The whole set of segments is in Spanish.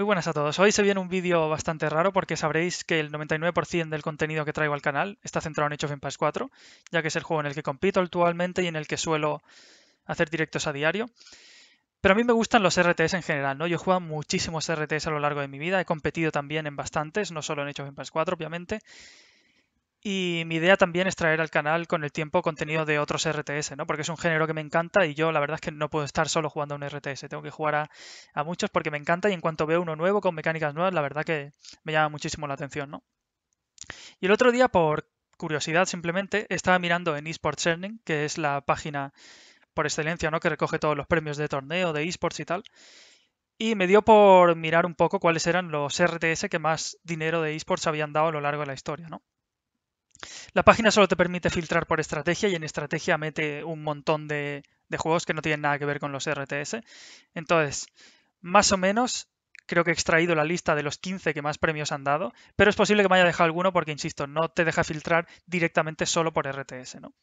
Muy buenas a todos. Hoy se viene un vídeo bastante raro porque sabréis que el 99% del contenido que traigo al canal está centrado en Age of Empires 4, ya que es el juego en el que compito actualmente y en el que suelo hacer directos a diario. Pero a mí me gustan los RTS en general, ¿no? Yo he jugado muchísimos RTS a lo largo de mi vida, he competido también en bastantes, no solo en Age of Empires 4, obviamente, y mi idea también es traer al canal con el tiempo contenido de otros RTS, ¿no? Porque es un género que me encanta y yo la verdad es que no puedo estar solo jugando a un RTS. Tengo que jugar a, muchos porque me encanta y en cuanto veo uno nuevo con mecánicas nuevas, la verdad que me llama muchísimo la atención, ¿no? Y el otro día, por curiosidad simplemente, estaba mirando en eSports Learning, que es la página por excelencia, ¿no? Que recoge todos los premios de torneo, de eSports y tal. Y me dio por mirar un poco cuáles eran los RTS que más dinero de eSports habían dado a lo largo de la historia, ¿no? La página solo te permite filtrar por estrategia y en estrategia mete un montón de, juegos que no tienen nada que ver con los RTS. Entonces, más o menos creo que he extraído la lista de los 15 que más premios han dado, pero es posible que me haya dejado alguno porque, insisto, no te deja filtrar directamente solo por RTS, ¿no?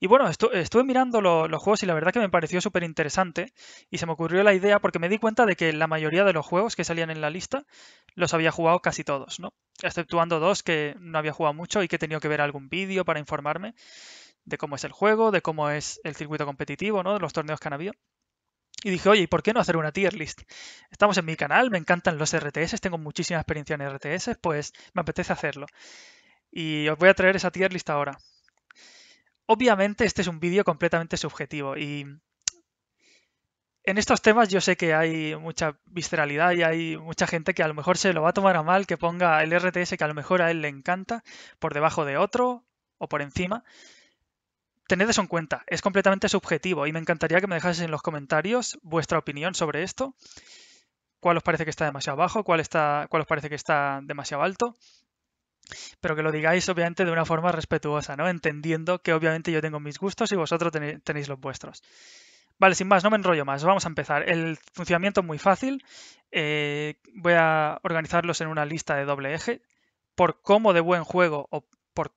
Y bueno, estuve mirando los juegos y la verdad que me pareció súper interesante y se me ocurrió la idea porque me di cuenta de que la mayoría de los juegos que salían en la lista los había jugado casi todos, ¿no? Exceptuando dos que no había jugado mucho y que he tenido que ver algún vídeo para informarme de cómo es el juego, de cómo es el circuito competitivo, ¿no? De los torneos que han habido. Y dije, oye, ¿y por qué no hacer una tier list? Estamos en mi canal, me encantan los RTS, tengo muchísima experiencia en RTS, pues me apetece hacerlo. Y os voy a traer esa tier list ahora. Obviamente este es un vídeo completamente subjetivo y en estos temas yo sé que hay mucha visceralidad y hay mucha gente que a lo mejor se lo va a tomar a mal que ponga el RTS que a lo mejor a él le encanta por debajo de otro o por encima. Tened eso en cuenta, es completamente subjetivo y me encantaría que me dejaseis en los comentarios vuestra opinión sobre esto. ¿Cuál os parece que está demasiado bajo? ¿Cuál, está, cuál os parece que está demasiado alto? pero que lo digáis obviamente de una forma respetuosa, ¿no? Entendiendo que obviamente yo tengo mis gustos y vosotros tenéis los vuestros. Vale, sin más, no me enrollo más, vamos a empezar. El funcionamiento es muy fácil, eh, voy a organizarlos en una lista de doble eje, por cómo de buen juego o por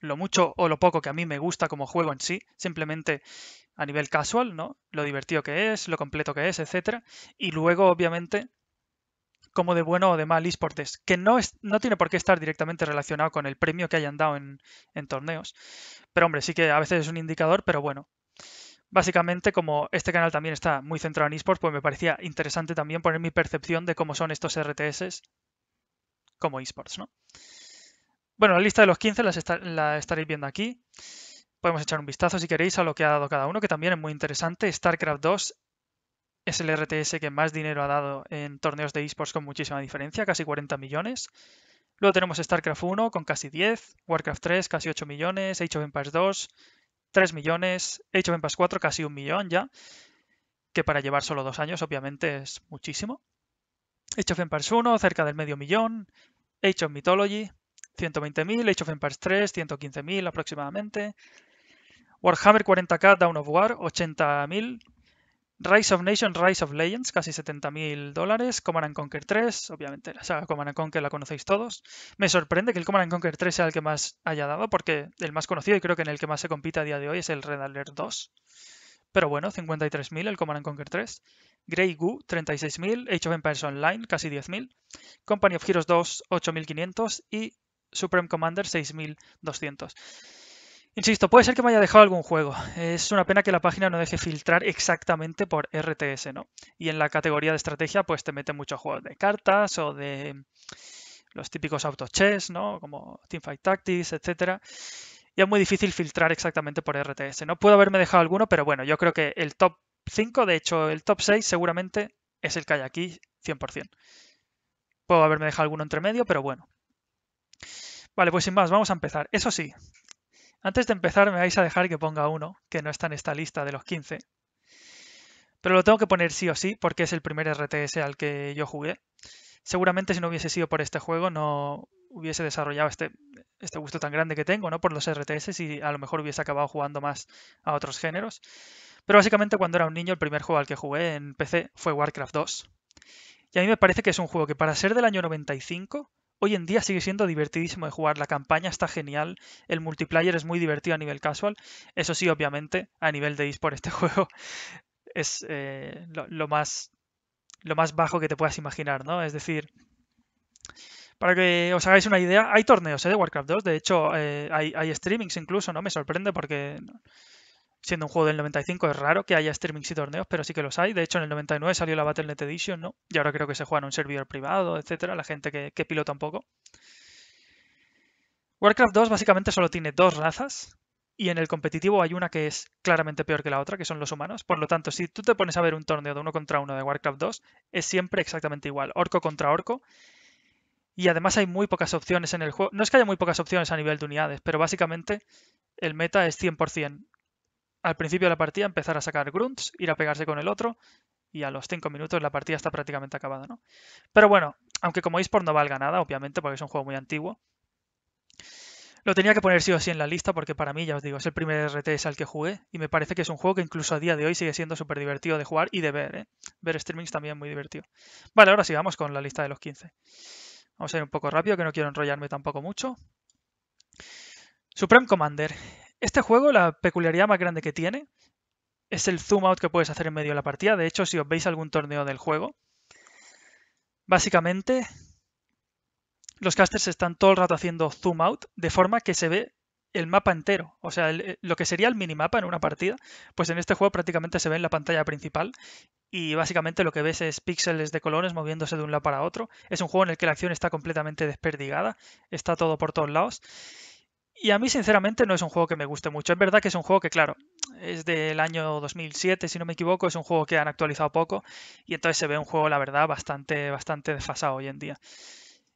lo mucho o lo poco que a mí me gusta como juego en sí, simplemente a nivel casual, ¿no? Lo divertido que es, lo completo que es, etcétera, y luego obviamente como de bueno o de mal eSportes, que no, es, no tiene por qué estar directamente relacionado con el premio que hayan dado en, torneos. Pero hombre, sí que a veces es un indicador, pero bueno. Básicamente, como este canal también está muy centrado en esports, pues me parecía interesante también poner mi percepción de cómo son estos RTS como esports, ¿no? Bueno, la lista de los 15 la estaréis viendo aquí. Podemos echar un vistazo si queréis a lo que ha dado cada uno, que también es muy interesante. StarCraft 2 es el RTS que más dinero ha dado en torneos de esports con muchísima diferencia, casi 40 millones. Luego tenemos StarCraft 1 con casi 10, Warcraft 3 casi 8 millones, Age of Empires 2 3 millones, Age of Empires 4 casi un millón ya, que para llevar solo dos años obviamente es muchísimo. Age of Empires 1 cerca del medio millón, Age of Mythology 120.000, Age of Empires 3 115.000 aproximadamente, Warhammer 40k Dawn of War 80.000, Rise of Nations, Rise of Legends, casi 70.000 dólares. Command and Conquer 3, obviamente la saga Command and Conquer la conocéis todos. Me sorprende que el Command and Conquer 3 sea el que más haya dado, porque el más conocido y creo que en el que más se compite a día de hoy es el Red Alert 2. Pero bueno, 53.000 el Command Conquer 3. Grey Goo, 36.000. Age of Empires Online, casi 10.000. Company of Heroes 2, 8.500. Y Supreme Commander, 6.200. Insisto, puede ser que me haya dejado algún juego. Es una pena que la página no deje filtrar exactamente por RTS, ¿no? Y en la categoría de estrategia, pues te mete muchos juegos de cartas o de mm, los típicos auto ¿no? Como Teamfight Tactics, etcétera. Y es muy difícil filtrar exactamente por RTS. No puedo haberme dejado alguno, pero bueno, yo creo que el top 5, de hecho el top 6 seguramente es el que hay aquí 100%. Puedo haberme dejado alguno entre medio, pero bueno. Vale, pues sin más, vamos a empezar. Eso sí, antes de empezar me vais a dejar que ponga uno, que no está en esta lista de los 15. Pero lo tengo que poner sí o sí, porque es el primer RTS al que yo jugué. Seguramente si no hubiese sido por este juego no hubiese desarrollado este, este gusto tan grande que tengo ¿no? por los RTS y a lo mejor hubiese acabado jugando más a otros géneros. Pero básicamente cuando era un niño el primer juego al que jugué en PC fue Warcraft 2. Y a mí me parece que es un juego que para ser del año 95 Hoy en día sigue siendo divertidísimo de jugar, la campaña está genial, el multiplayer es muy divertido a nivel casual, eso sí, obviamente, a nivel de eSport este juego es eh, lo, más, lo más bajo que te puedas imaginar, ¿no? Es decir, para que os hagáis una idea, hay torneos ¿eh? de Warcraft 2, de hecho eh, hay, hay, streamings incluso, ¿no? Me sorprende porque siendo un juego del 95, es raro que haya streamings y torneos, pero sí que los hay. De hecho, en el 99 salió la Battle.net Edition, ¿no? Y ahora creo que se juega en un servidor privado, etcétera, la gente que, que pilota un poco. Warcraft 2 básicamente solo tiene dos razas, y en el competitivo hay una que es claramente peor que la otra, que son los humanos. Por lo tanto, si tú te pones a ver un torneo de uno contra uno de Warcraft 2, es siempre exactamente igual, orco contra orco. Y además hay muy pocas opciones en el juego. No es que haya muy pocas opciones a nivel de unidades, pero básicamente el meta es 100% al principio de la partida empezar a sacar grunts, ir a pegarse con el otro y a los 5 minutos la partida está prácticamente acabada, ¿no? Pero bueno, aunque como por no valga nada, obviamente, porque es un juego muy antiguo, lo tenía que poner sí o sí en la lista porque para mí, ya os digo, es el primer RTS al que jugué y me parece que es un juego que incluso a día de hoy sigue siendo súper divertido de jugar y de ver, ¿eh? Ver streamings también muy divertido. Vale, ahora sí, vamos con la lista de los 15. Vamos a ir un poco rápido, que no quiero enrollarme tampoco mucho. Supreme Commander. Este juego, la peculiaridad más grande que tiene es el zoom out que puedes hacer en medio de la partida. De hecho, si os veis algún torneo del juego, básicamente los casters están todo el rato haciendo zoom out de forma que se ve el mapa entero. O sea, eh, lo que sería el minimapa en una partida, pues en este juego prácticamente se ve en la pantalla principal y básicamente lo que ves es píxeles de colores moviéndose de un lado para otro. Es un juego en el que la acción está completamente desperdigada, está todo por todos lados y a mí, sinceramente, no es un juego que me guste mucho. Es verdad que es un juego que, claro, es del año 2007, si no me equivoco. Es un juego que han actualizado poco. Y entonces se ve un juego, la verdad, bastante, bastante desfasado hoy en día.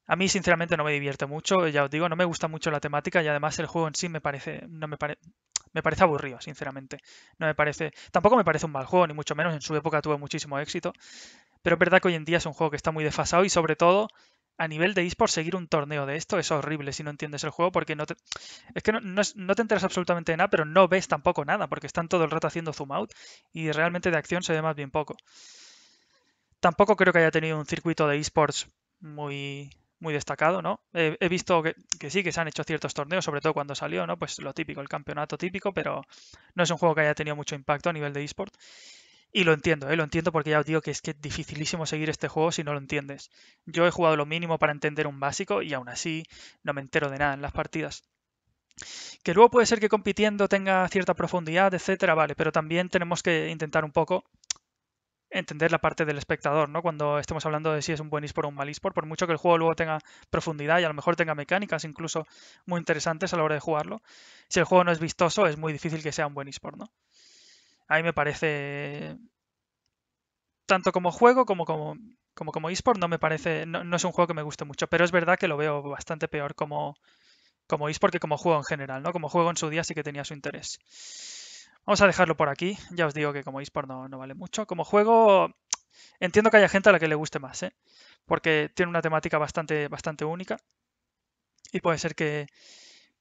A mí, sinceramente, no me divierte mucho. Ya os digo, no me gusta mucho la temática. Y además, el juego en sí me parece. No me, me parece aburrido, sinceramente. No me parece. Tampoco me parece un mal juego, ni mucho menos. En su época tuvo muchísimo éxito. Pero es verdad que hoy en día es un juego que está muy desfasado y, sobre todo, a nivel de eSports, seguir un torneo de esto es horrible si no entiendes el juego, porque no te, es que no, te enteras absolutamente de nada, pero no ves tampoco nada, porque están todo el rato haciendo zoom out y realmente de acción se ve más bien poco. Tampoco creo que haya tenido un circuito de eSports muy, muy destacado, ¿no? He, visto que, sí, que se han hecho ciertos torneos, sobre todo cuando salió, ¿no? Pues lo típico, el campeonato típico, pero no es un juego que haya tenido mucho impacto a nivel de esports. Y lo entiendo, ¿eh? lo entiendo porque ya os digo que es que dificilísimo seguir este juego si no lo entiendes. Yo he jugado lo mínimo para entender un básico y aún así no me entero de nada en las partidas. Que luego puede ser que compitiendo tenga cierta profundidad, etcétera, vale, pero también tenemos que intentar un poco entender la parte del espectador, ¿no? Cuando estemos hablando de si es un buen esport o un mal esport, por mucho que el juego luego tenga profundidad y a lo mejor tenga mecánicas incluso muy interesantes a la hora de jugarlo, si el juego no es vistoso es muy difícil que sea un buen esport, ¿no? A mí me parece, tanto como juego como como, como, como eSport, no me parece, no, es un juego que me guste mucho, pero es verdad que lo veo bastante peor como, como eSport que como juego en general, ¿no? Como juego en su día sí que tenía su interés. Vamos a dejarlo por aquí. Ya os digo que como eSport no, no vale mucho. Como juego, entiendo que haya gente a la que le guste más, ¿eh? Porque tiene una temática bastante, bastante única. Y puede ser que,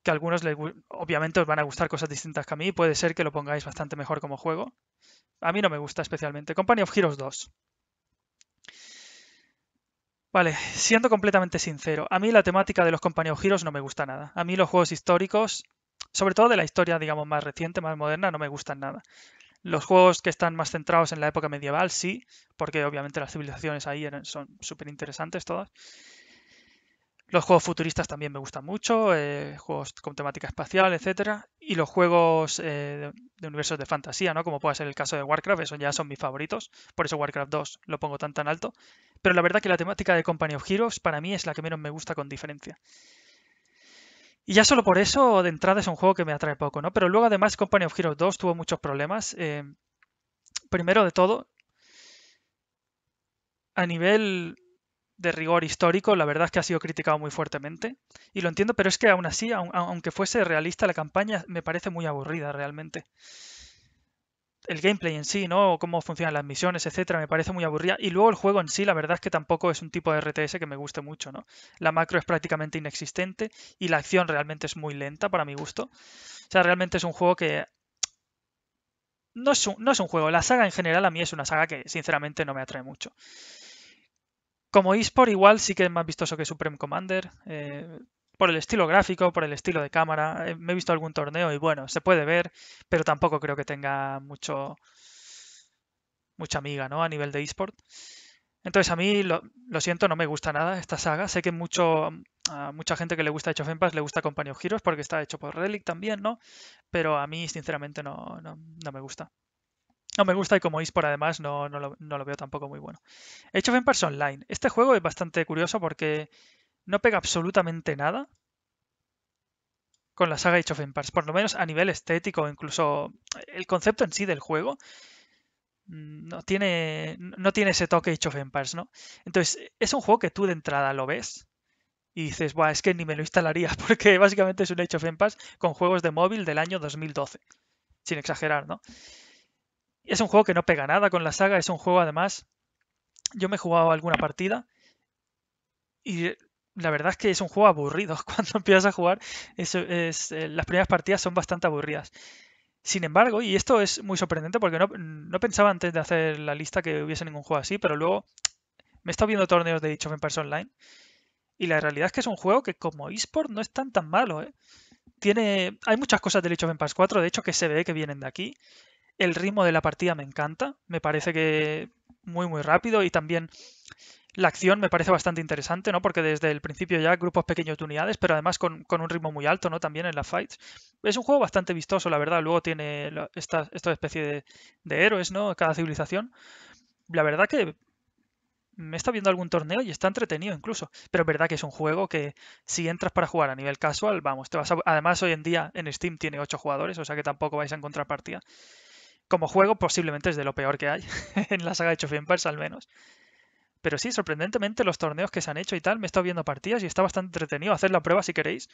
que algunos obviamente os van a gustar cosas distintas que a mí, puede ser que lo pongáis bastante mejor como juego. A mí no me gusta especialmente. Company of Heroes 2. Vale, siendo completamente sincero, a mí la temática de los Company of Heroes no me gusta nada. A mí los juegos históricos, sobre todo de la historia, digamos, más reciente, más moderna, no me gustan nada. Los juegos que están más centrados en la época medieval, sí, porque obviamente las civilizaciones ahí son súper interesantes todas. Los juegos futuristas también me gustan mucho, eh, juegos con temática espacial, etcétera, y los juegos eh, de, universos de fantasía, ¿no? Como puede ser el caso de Warcraft, esos ya son mis favoritos, por eso Warcraft 2 lo pongo tan tan alto. Pero la verdad que la temática de Company of Heroes para mí es la que menos me gusta con diferencia. Y ya solo por eso, de entrada, es un juego que me atrae poco, ¿no? Pero luego, además, Company of Heroes 2 tuvo muchos problemas. Eh, primero de todo, a nivel de rigor histórico, la verdad es que ha sido criticado muy fuertemente, y lo entiendo, pero es que aún así, aunque fuese realista la campaña, me parece muy aburrida realmente. El gameplay en sí, ¿no? Cómo funcionan las misiones, etcétera, me parece muy aburrida. Y luego el juego en sí, la verdad es que tampoco es un tipo de RTS que me guste mucho, ¿no? La macro es prácticamente inexistente y la acción realmente es muy lenta para mi gusto. O sea, realmente es un juego que no no es, un, juego. La saga en general a mí es una saga que sinceramente no me atrae mucho. Como eSport igual sí que es más vistoso que Supreme Commander, eh, por el estilo gráfico, por el estilo de cámara. Eh, me he visto algún torneo y bueno, se puede ver, pero tampoco creo que tenga mucho mucha amiga ¿no? a nivel de eSport. Entonces a mí, lo, siento, no me gusta nada esta saga. Sé que mucho, a mucha gente que le gusta hecho of paz le gusta Company of porque está hecho por Relic también, ¿no? Pero a mí, sinceramente, no, no me gusta. No me gusta y como por además no, lo, veo tampoco muy bueno. Age of Empires Online. Este juego es bastante curioso porque no pega absolutamente nada con la saga Age of Empires. Por lo menos a nivel estético, incluso el concepto en sí del juego mm, no tiene, no tiene ese toque Age of Empires, ¿no? Entonces, es un juego que tú de entrada lo ves y dices, Buah, es que ni me lo instalaría porque básicamente es un Age of Empires con juegos de móvil del año 2012. Sin exagerar, ¿no? Es un juego que no pega nada con la saga, es un juego además, yo me he jugado alguna partida y la verdad es que es un juego aburrido. Cuando empiezas a jugar, eh, las primeras partidas son bastante aburridas. Sin embargo, y esto es muy sorprendente porque no, pensaba antes de hacer la lista que hubiese ningún juego así, pero luego me he estado viendo torneos de Age of Empires Online y la realidad es que es un juego que como eSport no es tan tan malo. ¿eh? Tiene, hay muchas cosas de Age of Empires 4, de hecho, que se ve que vienen de aquí el ritmo de la partida me encanta, me parece que muy muy rápido y también la acción me parece bastante interesante, ¿no? Porque desde el principio ya grupos pequeños de unidades, pero además con, un ritmo muy alto, ¿no? También en las fights. Es un juego bastante vistoso, la verdad. Luego tiene esta, especie de, de, héroes, ¿no? Cada civilización. La verdad que me está viendo algún torneo y está entretenido incluso. Pero es verdad que es un juego que si entras para jugar a nivel casual, vamos, te vas Además hoy en día en Steam tiene 8 jugadores, o sea que tampoco vais a encontrar partida como juego posiblemente es de lo peor que hay en la saga de Age Empires al menos. Pero sí, sorprendentemente los torneos que se han hecho y tal, me he estado viendo partidas y está bastante entretenido. Haced la prueba si queréis.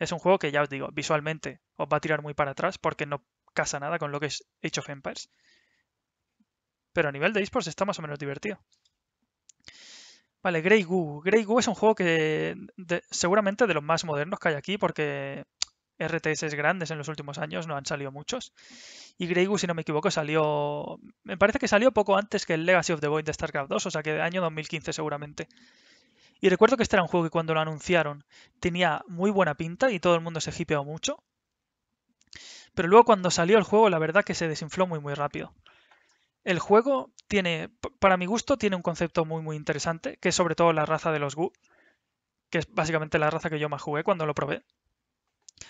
Es un juego que ya os digo, visualmente os va a tirar muy para atrás porque no casa nada con lo que es Age of Empires. Pero a nivel de esports está más o menos divertido. Vale, Grey Goo. Grey Goo es un juego que seguramente de los más modernos que hay aquí porque RTS grandes en los últimos años, no han salido muchos. Y Grey si no me equivoco, salió. Me parece que salió poco antes que el Legacy of the Void de StarCraft 2, o sea que de año 2015 seguramente. Y recuerdo que este era un juego que cuando lo anunciaron tenía muy buena pinta y todo el mundo se hipeó mucho. Pero luego cuando salió el juego, la verdad que se desinfló muy muy rápido. El juego tiene, para mi gusto, tiene un concepto muy muy interesante, que es sobre todo la raza de los Gu, que es básicamente la raza que yo más jugué cuando lo probé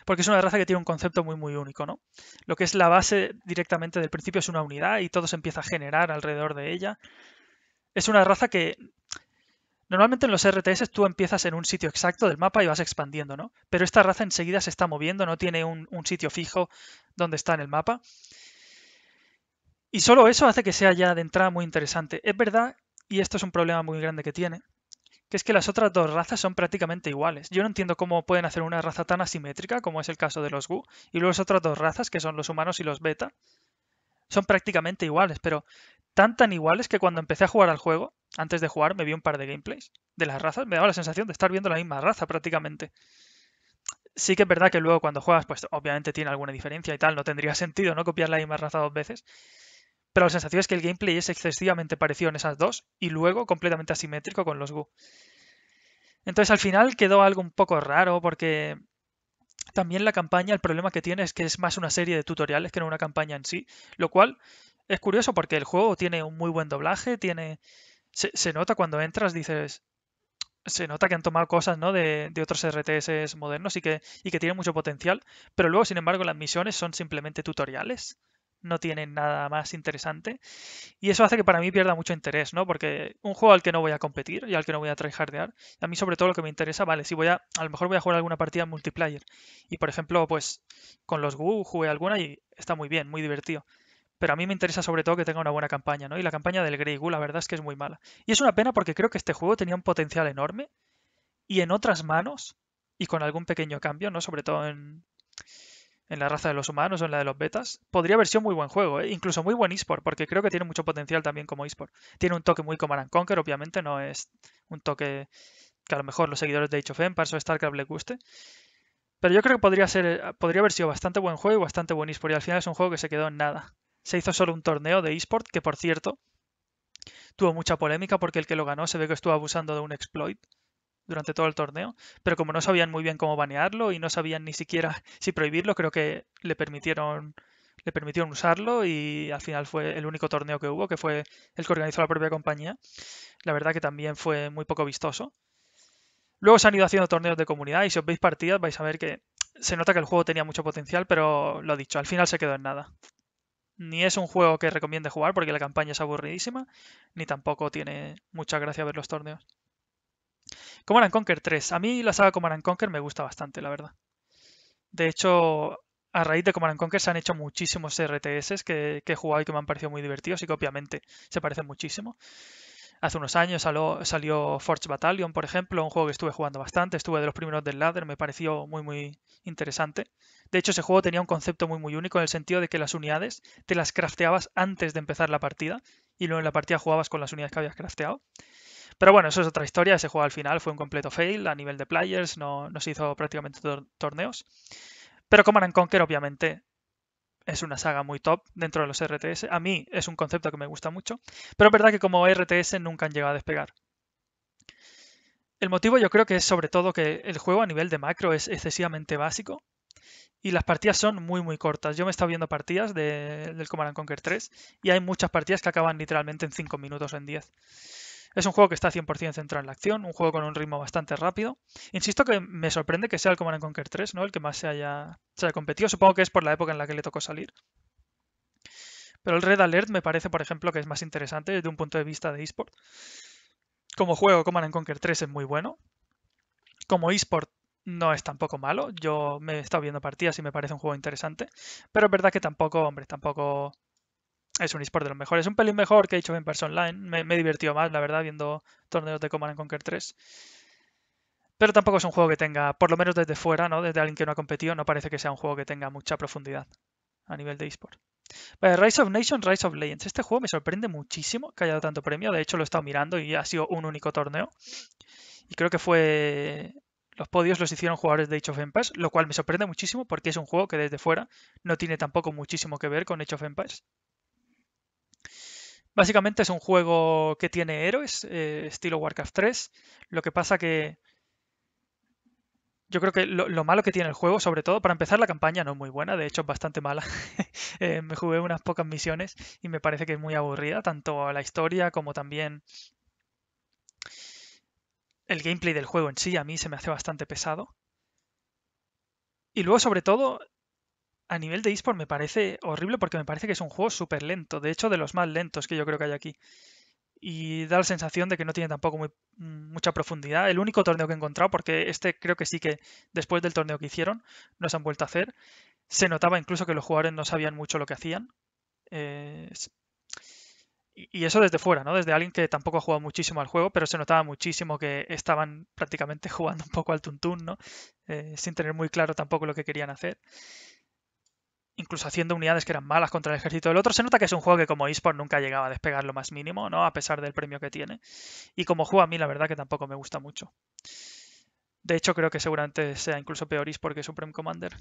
porque es una raza que tiene un concepto muy, muy único, ¿no? Lo que es la base directamente del principio es una unidad y todo se empieza a generar alrededor de ella. Es una raza que Normalmente en los RTS tú empiezas en un sitio exacto del mapa y vas expandiendo, ¿no? Pero esta raza enseguida se está moviendo, no tiene un, un, sitio fijo donde está en el mapa. Y solo eso hace que sea ya de entrada muy interesante. Es verdad, y esto es un problema muy grande que tiene, es que las otras dos razas son prácticamente iguales. Yo no entiendo cómo pueden hacer una raza tan asimétrica como es el caso de los Gu, y luego las otras dos razas, que son los humanos y los beta, son prácticamente iguales, pero tan tan iguales que cuando empecé a jugar al juego, antes de jugar me vi un par de gameplays de las razas, me daba la sensación de estar viendo la misma raza prácticamente. Sí que es verdad que luego cuando juegas, pues obviamente tiene alguna diferencia y tal, no tendría sentido no copiar la misma raza dos veces, pero la sensación es que el gameplay es excesivamente parecido en esas dos y luego completamente asimétrico con los Gu. Entonces al final quedó algo un poco raro porque también la campaña, el problema que tiene es que es más una serie de tutoriales que no una campaña en sí, lo cual es curioso porque el juego tiene un muy buen doblaje, tiene se, nota cuando entras, dices, se nota que han tomado cosas ¿no? de, de, otros RTS modernos y que, y que tienen mucho potencial, pero luego, sin embargo, las misiones son simplemente tutoriales no tienen nada más interesante. Y eso hace que para mí pierda mucho interés, ¿no? Porque un juego al que no voy a competir y al que no voy a tryhardear, a mí sobre todo lo que me interesa, vale, si voy a, a lo mejor voy a jugar alguna partida en multiplayer. Y por ejemplo, pues con los goo jugué alguna y está muy bien, muy divertido. Pero a mí me interesa sobre todo que tenga una buena campaña, ¿no? Y la campaña del Grey Goo, la verdad es que es muy mala. Y es una pena porque creo que este juego tenía un potencial enorme y en otras manos y con algún pequeño cambio, ¿no? Sobre todo en, en la raza de los humanos o en la de los betas, podría haber sido muy buen juego, ¿eh? incluso muy buen eSport, porque creo que tiene mucho potencial también como eSport. Tiene un toque muy como Aran Conquer, obviamente, no es un toque que a lo mejor los seguidores de Age of Empires o StarCraft le guste. Pero yo creo que podría, ser, podría haber sido bastante buen juego y bastante buen eSport, y al final es un juego que se quedó en nada. Se hizo solo un torneo de eSport, que por cierto, tuvo mucha polémica porque el que lo ganó se ve que estuvo abusando de un exploit durante todo el torneo, pero como no sabían muy bien cómo banearlo y no sabían ni siquiera si prohibirlo, creo que le permitieron le permitieron usarlo y al final fue el único torneo que hubo, que fue el que organizó la propia compañía. La verdad que también fue muy poco vistoso. Luego se han ido haciendo torneos de comunidad y si os veis partidas vais a ver que se nota que el juego tenía mucho potencial, pero lo dicho, al final se quedó en nada. Ni es un juego que recomiende jugar porque la campaña es aburridísima, ni tampoco tiene mucha gracia ver los torneos. Command Conquer 3. A mí la saga Command Conquer me gusta bastante, la verdad. De hecho, a raíz de Command Conquer se han hecho muchísimos RTS que, he jugado y que me han parecido muy divertidos y que obviamente se parecen muchísimo. Hace unos años salió, salió Forge Battalion, por ejemplo, un juego que estuve jugando bastante, estuve de los primeros del ladder, me pareció muy muy interesante. De hecho, ese juego tenía un concepto muy muy único en el sentido de que las unidades te las crafteabas antes de empezar la partida y luego en la partida jugabas con las unidades que habías crafteado. Pero bueno, eso es otra historia. Ese juego al final fue un completo fail a nivel de players, no, se hizo prácticamente torneos. Pero Command and Conquer, obviamente, es una saga muy top dentro de los RTS. A mí es un concepto que me gusta mucho, pero es verdad que como RTS nunca han llegado a despegar. El motivo yo creo que es sobre todo que el juego a nivel de macro es excesivamente básico y las partidas son muy muy cortas. Yo me he estado viendo partidas de, del Command Conquer 3 y hay muchas partidas que acaban literalmente en 5 minutos o en 10. Es un juego que está 100% centrado en la acción, un juego con un ritmo bastante rápido. Insisto que me sorprende que sea el Command Conquer 3, ¿no? El que más se haya, se haya competido. Supongo que es por la época en la que le tocó salir. Pero el Red Alert me parece, por ejemplo, que es más interesante desde un punto de vista de eSport. Como juego, Command Conquer 3 es muy bueno. Como eSport no es tampoco malo. Yo me he estado viendo partidas y me parece un juego interesante. Pero es verdad que tampoco, hombre, tampoco es un eSport de los mejores. Es un pelín mejor que he hecho en Person Online. Me, he divertido más, la verdad, viendo torneos de Command Conquer 3. Pero tampoco es un juego que tenga, por lo menos desde fuera, ¿no? Desde alguien que no ha competido, no parece que sea un juego que tenga mucha profundidad a nivel de eSport. Rise of Nations, Rise of Legends. Este juego me sorprende muchísimo que haya dado tanto premio. De hecho, lo he estado mirando y ha sido un único torneo. Y creo que fue los podios los hicieron jugadores de Age of Empires, lo cual me sorprende muchísimo porque es un juego que desde fuera no tiene tampoco muchísimo que ver con Age of Empires. Básicamente es un juego que tiene héroes, eh, estilo Warcraft 3. Lo que pasa que yo creo que lo, malo que tiene el juego, sobre todo, para empezar, la campaña no es muy buena, de hecho es bastante mala. Eh, me jugué unas pocas misiones y me parece que es muy aburrida, tanto la historia como también el gameplay del juego en sí a mí se me hace bastante pesado. Y luego, sobre todo, a nivel de eSport me parece horrible porque me parece que es un juego súper lento, de hecho de los más lentos que yo creo que hay aquí. Y da la sensación de que no tiene tampoco mm, mucha profundidad. El único torneo que he encontrado, porque este creo que sí que después del torneo que hicieron, no se han vuelto a hacer, se notaba incluso que los jugadores no sabían mucho lo que hacían. Eh, y eso desde fuera, ¿no? Desde alguien que tampoco ha jugado muchísimo al juego, pero se notaba muchísimo que estaban prácticamente jugando un poco al tuntún, ¿no? Eh, sin tener muy claro tampoco lo que querían hacer. Incluso haciendo unidades que eran malas contra el ejército del otro. Se nota que es un juego que como eSport nunca llegaba a despegar lo más mínimo, ¿no? A pesar del premio que tiene. Y como juego a mí, la verdad que tampoco me gusta mucho. De hecho, creo que seguramente sea incluso peor eSport que Supreme Commander.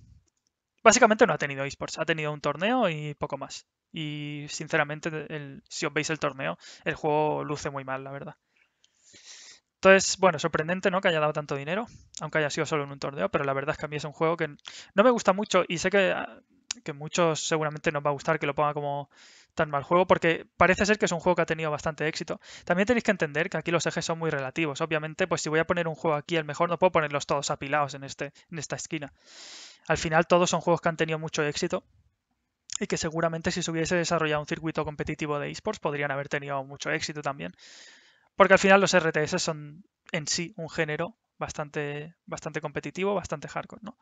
Básicamente no ha tenido esports, ha tenido un torneo y poco más. Y sinceramente, si os veis el torneo, el juego luce muy mal, la verdad. Entonces, bueno, sorprendente, ¿no? Que haya dado tanto dinero, aunque haya sido solo en un torneo, pero la verdad es que a mí es un juego que no me gusta mucho y sé que, que muchos seguramente nos va a gustar que lo ponga como tan mal juego, porque parece ser que es un juego que ha tenido bastante éxito. También tenéis que entender que aquí los ejes son muy relativos. Obviamente, pues si voy a poner un juego aquí, el mejor no puedo ponerlos todos apilados en, este, en esta esquina. Al final todos son juegos que han tenido mucho éxito y que seguramente si se hubiese desarrollado un circuito competitivo de esports podrían haber tenido mucho éxito también. Porque al final los RTS son en sí un género bastante, bastante competitivo, bastante hardcore, ¿no?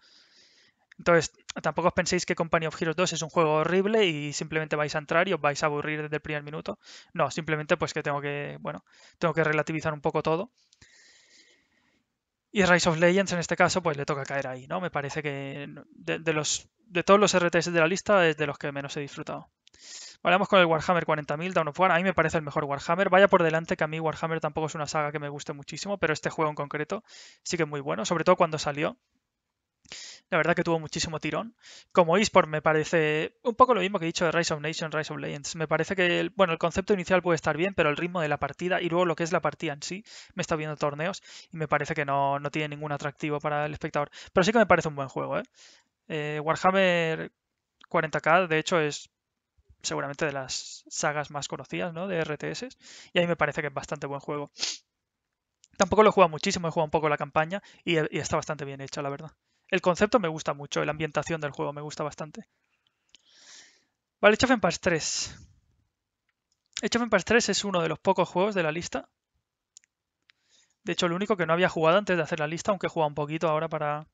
Entonces, tampoco os penséis que Company of Heroes 2 es un juego horrible y simplemente vais a entrar y os vais a aburrir desde el primer minuto. No, simplemente pues que tengo que, bueno, tengo que relativizar un poco todo y Rise of Legends en este caso, pues le toca caer ahí, ¿no? Me parece que de, los, de todos los RTS de la lista es de los que menos he disfrutado. Vale, vamos con el Warhammer 40.000, Dawn of War. A mí me parece el mejor Warhammer. Vaya por delante que a mí Warhammer tampoco es una saga que me guste muchísimo, pero este juego en concreto sí que es muy bueno, sobre todo cuando salió. La verdad que tuvo muchísimo tirón. Como eSport me parece un poco lo mismo que he dicho de Rise of Nations, Rise of Legends. Me parece que el, bueno, el concepto inicial puede estar bien, pero el ritmo de la partida y luego lo que es la partida en sí, me está viendo torneos y me parece que no, tiene ningún atractivo para el espectador. Pero sí que me parece un buen juego. ¿eh? Eh, Warhammer 40k, de hecho, es seguramente de las sagas más conocidas de RTS y ahí me parece que es bastante buen juego. Tampoco lo he jugado muchísimo, he jugado un poco la campaña y, y está bastante bien hecha, la verdad. El concepto me gusta mucho, la ambientación del juego me gusta bastante. Vale, Age of Empires 3. Age of Empires 3 es uno de los pocos juegos de la lista. De hecho, el único que no había jugado antes de hacer la lista, aunque he jugado un poquito ahora para,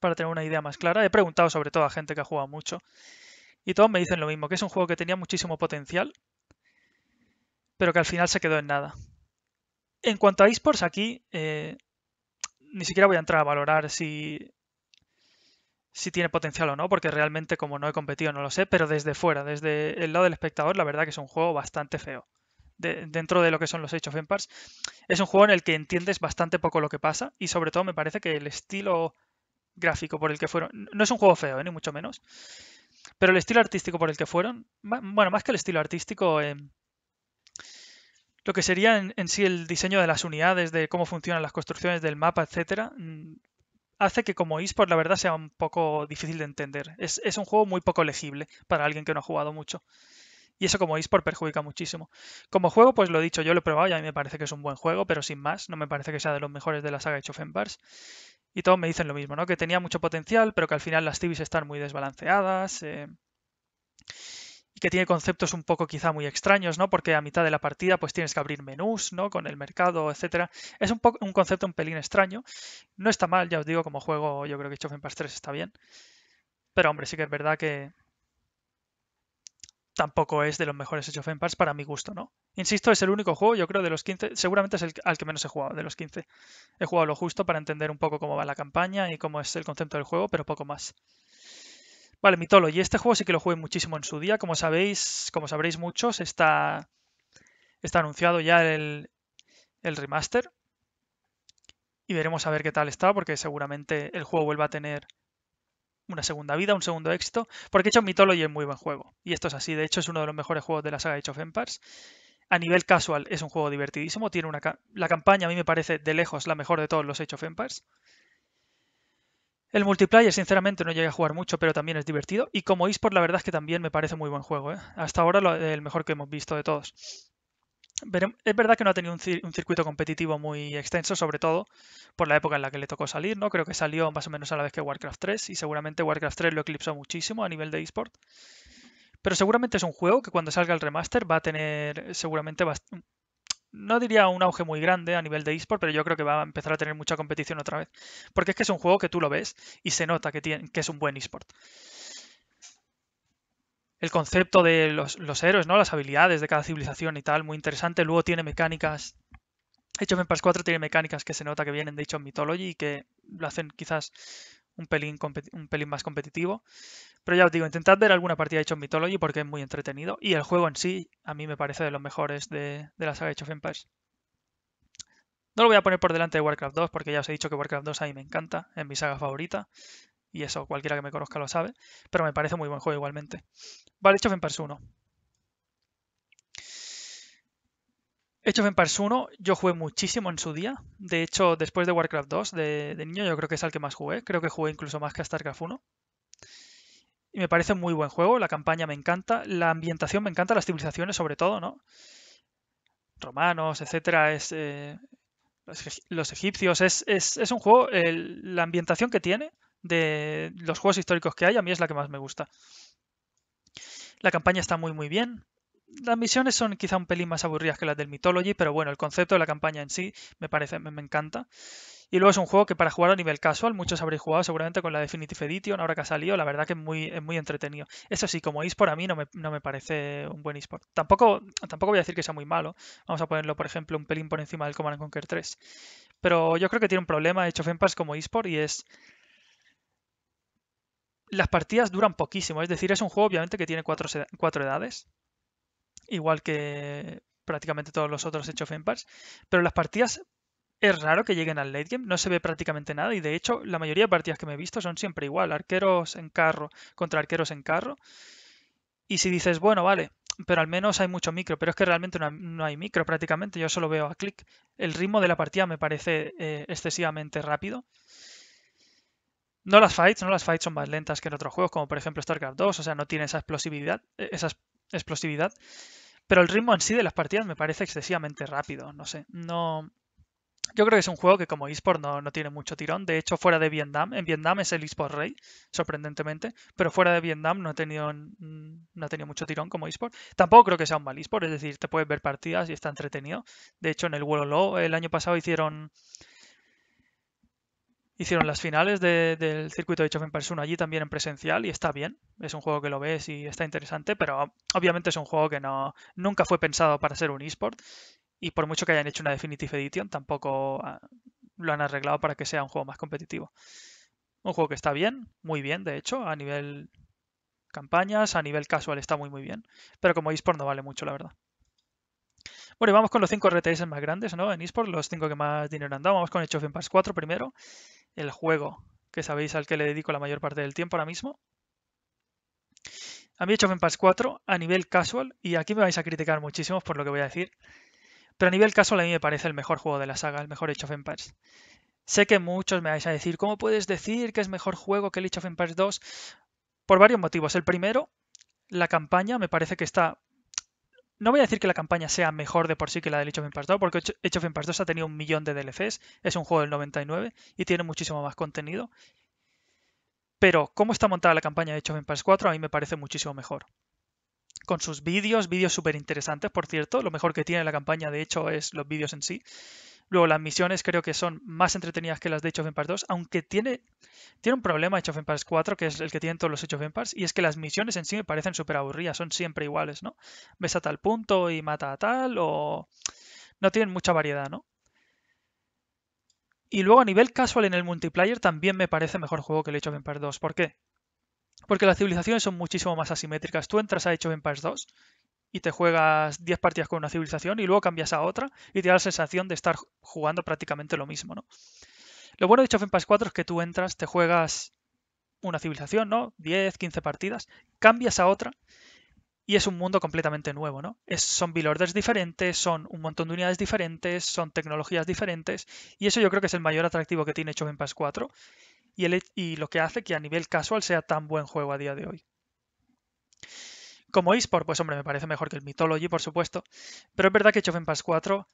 para tener una idea más clara. He preguntado sobre todo a gente que ha jugado mucho. Y todos me dicen lo mismo, que es un juego que tenía muchísimo potencial, pero que al final se quedó en nada. En cuanto a esports, aquí eh, ni siquiera voy a entrar a valorar si, si tiene potencial o no, porque realmente como no he competido no lo sé, pero desde fuera, desde el lado del espectador, la verdad que es un juego bastante feo. dentro de lo que son los hechos of Empires, es un juego en el que entiendes bastante poco lo que pasa y sobre todo me parece que el estilo gráfico por el que fueron, no es un juego feo, ¿eh? ni mucho menos, pero el estilo artístico por el que fueron, bueno, más que el estilo artístico, en em, lo que sería en, sí el diseño de las unidades, de cómo funcionan las construcciones del mapa, etcétera, mm, hace que como por la verdad sea un poco difícil de entender. Es, un juego muy poco legible para alguien que no ha jugado mucho. Y eso como por perjudica muchísimo. Como juego, pues lo he dicho, yo lo he probado y a mí me parece que es un buen juego, pero sin más, no me parece que sea de los mejores de la saga de of bars Y todos me dicen lo mismo, ¿no? Que tenía mucho potencial, pero que al final las tibis están muy desbalanceadas. Eh, que tiene conceptos un poco quizá muy extraños, ¿no? Porque a mitad de la partida pues tienes que abrir menús, ¿no? Con el mercado, etcétera. Es un, poco, un concepto un pelín extraño. No está mal, ya os digo, como juego yo creo que Chofen Pass 3 está bien. Pero hombre, sí que es verdad que tampoco es de los mejores hecho of para mi gusto, ¿no? Insisto, es el único juego, yo creo, de los 15, seguramente es el al que menos he jugado, de los 15. He jugado lo justo para entender un poco cómo va la campaña y cómo es el concepto del juego, pero poco más. Vale, Mythology. Este juego sí que lo jugué muchísimo en su día. Como sabéis, como sabréis muchos, está, está anunciado ya el, remaster. Y veremos a ver qué tal está, porque seguramente el juego vuelva a tener una segunda vida, un segundo éxito. Porque hecho Mythology es muy buen juego. Y esto es así. De hecho, es uno de los mejores juegos de la saga Age of Empires. A nivel casual es un juego divertidísimo. Tiene una la campaña a mí me parece de lejos la mejor de todos los Age of Empires. El multiplayer, sinceramente, no llegué a jugar mucho, pero también es divertido. Y como eSport, la verdad es que también me parece muy buen juego. ¿eh? Hasta ahora el mejor que hemos visto de todos. es verdad que no ha tenido un, circuito competitivo muy extenso, sobre todo por la época en la que le tocó salir, ¿no? Creo que salió más o menos a la vez que Warcraft 3 y seguramente Warcraft 3 lo eclipsó muchísimo a nivel de eSport. Pero seguramente es un juego que cuando salga el remaster va a tener seguramente no diría un auge muy grande a nivel de eSport, pero yo creo que va a empezar a tener mucha competición otra vez. Porque es que es un juego que tú lo ves y se nota que, es un buen eSport. El concepto de los, héroes, ¿no? Las habilidades de cada civilización y tal, muy interesante. Luego tiene mecánicas. Hecho en Pass 4 tiene mecánicas que se nota que vienen de hecho en Mythology y que lo hacen quizás un pelín, un pelín más competitivo. Pero ya os digo, intentad ver alguna partida de en of Mythology porque es muy entretenido. Y el juego en sí, a mí me parece de los mejores de, la saga de of Empires. No lo voy a poner por delante de Warcraft 2 porque ya os he dicho que Warcraft 2 a mí me encanta, es mi saga favorita. Y eso cualquiera que me conozca lo sabe. Pero me parece muy buen juego igualmente. Vale, Age of Empires 1. hecho of Empires 1 yo jugué muchísimo en su día. De hecho, después de Warcraft 2 de, niño, yo creo que es el que más jugué. Creo que jugué incluso más que a StarCraft 1. Y me parece un muy buen juego. La campaña me encanta. La ambientación me encanta. Las civilizaciones, sobre todo, ¿no? Romanos, etcétera. Es, eh, los, egipcios. Es, un juego. la ambientación que tiene de los juegos históricos que hay, a mí es la que más me gusta. La campaña está muy, muy bien las misiones son quizá un pelín más aburridas que las del Mythology, pero bueno, el concepto de la campaña en sí me parece, me, encanta. Y luego es un juego que para jugar a nivel casual, muchos habréis jugado seguramente con la Definitive Edition, ahora que ha salido, la verdad que es muy, es muy entretenido. Eso sí, como eSport a mí no me, no me parece un buen eSport. Tampoco, tampoco voy a decir que sea muy malo. Vamos a ponerlo, por ejemplo, un pelín por encima del Command Conquer 3. Pero yo creo que tiene un problema hecho Pass como eSport y es las partidas duran poquísimo, es decir, es un juego obviamente que tiene cuatro, edades, igual que prácticamente todos los otros hechos of Empires, pero las partidas es raro que lleguen al late game, no se ve prácticamente nada y de hecho la mayoría de partidas que me he visto son siempre igual, arqueros en carro contra arqueros en carro. Y si dices, bueno, vale, pero al menos hay mucho micro, pero es que realmente no hay, micro prácticamente, yo solo veo a clic. El ritmo de la partida me parece eh, excesivamente rápido. No las fights, no las fights son más lentas que en otros juegos, como por ejemplo StarCraft 2, o sea, no tiene esa explosividad, e, esas explosividad. Pero el ritmo en sí de las partidas me parece excesivamente rápido. No sé, no... Yo creo que es un juego que como eSport no, no tiene mucho tirón. De hecho, fuera de Vietnam, en Vietnam es el eSport rey, sorprendentemente. Pero fuera de Vietnam no ha tenido, no ha tenido mucho tirón como eSport. Tampoco creo que sea un mal eSport, es decir, te puedes ver partidas y está entretenido. De hecho, en el World of el año pasado hicieron Hicieron las finales del circuito de persona allí también en presencial y está bien. Es un juego que lo ves y está interesante, pero obviamente es un juego que no nunca fue pensado para ser un eSport. Y por mucho que hayan hecho una Definitive Edition, tampoco ah, lo han arreglado para que sea un juego más competitivo. Un juego que está bien, muy bien, de hecho, a nivel campañas, a nivel casual está muy muy bien. Pero como eSport no vale mucho, la verdad. Bueno, y vamos con los 5 RTS más grandes, ¿no? En eSports, los cinco que más dinero han dado. Vamos con el of Empires 4 primero. El juego, que sabéis al que le dedico la mayor parte del tiempo ahora mismo. A mí Age of Empires 4 a nivel casual, y aquí me vais a criticar muchísimo por lo que voy a decir, pero a nivel casual a mí me parece el mejor juego de la saga, el mejor Age of Empires. Sé que muchos me vais a decir, ¿cómo puedes decir que es mejor juego que el Age of Empires 2? Por varios motivos. El primero, la campaña me parece que está no voy a decir que la campaña sea mejor de por sí que la del Hecho of Empires 2, porque Hecho of Empires 2 ha tenido un millón de DLCs, es un juego del 99 y tiene muchísimo más contenido. Pero cómo está montada la campaña de Hecho of Empires 4 a mí me parece muchísimo mejor. Con sus vídeos, vídeos súper interesantes, por cierto, lo mejor que tiene la campaña de hecho es los vídeos en sí. Luego, las misiones creo que son más entretenidas que las de Age of Empires 2, aunque tiene, tiene un problema Age of Empires 4, que es el que tienen todos los Age of Empires, y es que las misiones en sí me parecen súper aburridas, son siempre iguales, ¿no? Ves a tal punto y mata a tal, o... No tienen mucha variedad, ¿no? Y luego a nivel casual en el multiplayer también me parece mejor juego que el Age of Empires 2. ¿Por qué? Porque las civilizaciones son muchísimo más asimétricas. Tú entras a Age of Empires 2 y te juegas 10 partidas con una civilización y luego cambias a otra y te da la sensación de estar jugando prácticamente lo mismo, ¿no? Lo bueno de Age Pass 4 es que tú entras, te juegas una civilización, ¿no? 10, 15 partidas, cambias a otra y es un mundo completamente nuevo, ¿no? Es, son build orders diferentes, son un montón de unidades diferentes, son tecnologías diferentes y eso yo creo que es el mayor atractivo que tiene Age Pass 4 y, el, y lo que hace que a nivel casual sea tan buen juego a día de hoy. Como eSport, pues hombre, me parece mejor que el Mythology, por supuesto. Pero es verdad que Chopin Pass 4,